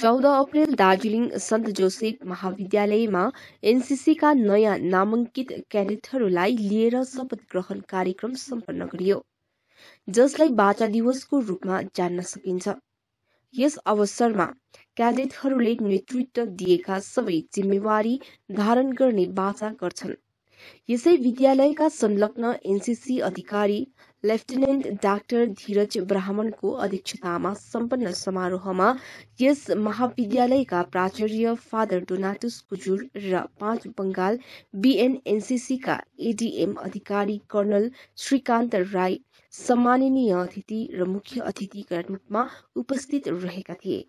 चौध अप्रेल दार्जिलिङ सन्त जोसेफ महाविद्यालयमा एनसिसीका नयाँ नामाङ्कित क्याडेटहरूलाई लिएर शपथ ग्रहण कार्यक्रम सम्पन्न गरियो जसलाई बाचा दिवसको रूपमा जान्न सकिन्छ यस अवसरमा क्याडेटहरूले नेतृत्व दिएका सबै जिम्मेवारी धारण गर्ने बाचा गर्छन् यसै विद्यालयका संलग्न एनसिसी अधिकारी लेफ्टिनेन्ट डाक्टर धीरज ब्राह्मणको अध्यक्षतामा सम्पन्न समारोहमा यस महाविद्यालयका प्राचार्य फादर डोनाटुस कुजुर र पाँच बंगाल बीएनएनसीसीका एडीएम अधिकारी कर्णल श्रीकान्त राई सम्माननीय अतिथि र मुख्य अतिथिका रूपमा उपस्थित रहेका थिए